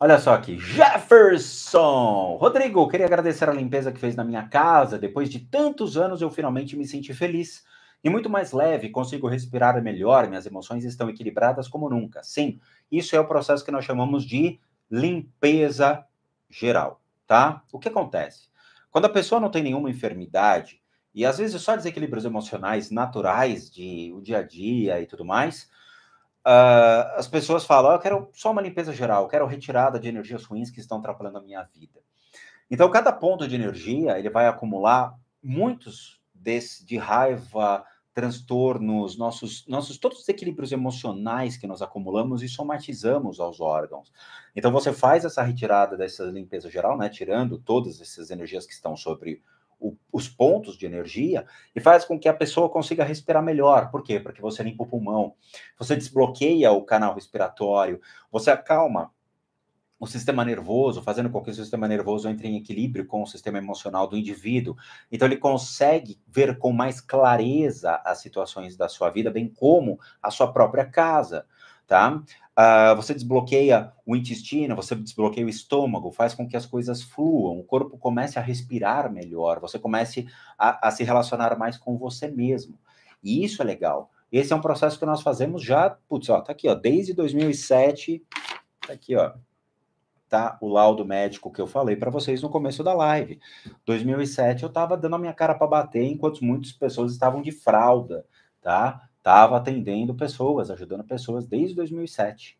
Olha só aqui, Jefferson! Rodrigo, queria agradecer a limpeza que fez na minha casa. Depois de tantos anos, eu finalmente me senti feliz e muito mais leve, consigo respirar melhor, minhas emoções estão equilibradas como nunca. Sim, isso é o processo que nós chamamos de limpeza geral, tá? O que acontece? Quando a pessoa não tem nenhuma enfermidade, e às vezes só desequilíbrios emocionais naturais de o dia a dia e tudo mais, Uh, as pessoas falam, ah, eu quero só uma limpeza geral, eu quero retirada de energias ruins que estão atrapalhando a minha vida. Então, cada ponto de energia, ele vai acumular muitos desse, de raiva, transtornos, nossos, nossos todos os equilíbrios emocionais que nós acumulamos e somatizamos aos órgãos. Então, você faz essa retirada dessa limpeza geral, né, tirando todas essas energias que estão sobre o, os pontos de energia e faz com que a pessoa consiga respirar melhor. Por quê? Porque você limpa o pulmão, você desbloqueia o canal respiratório, você acalma o sistema nervoso, fazendo com que o sistema nervoso entre em equilíbrio com o sistema emocional do indivíduo. Então, ele consegue ver com mais clareza as situações da sua vida, bem como a sua própria casa tá? Uh, você desbloqueia o intestino, você desbloqueia o estômago, faz com que as coisas fluam, o corpo comece a respirar melhor, você comece a, a se relacionar mais com você mesmo. E isso é legal. Esse é um processo que nós fazemos já, putz, ó, tá aqui, ó, desde 2007, tá aqui, ó, tá o laudo médico que eu falei para vocês no começo da live. 2007 eu tava dando a minha cara para bater, enquanto muitas pessoas estavam de fralda, tá? estava atendendo pessoas, ajudando pessoas desde 2007.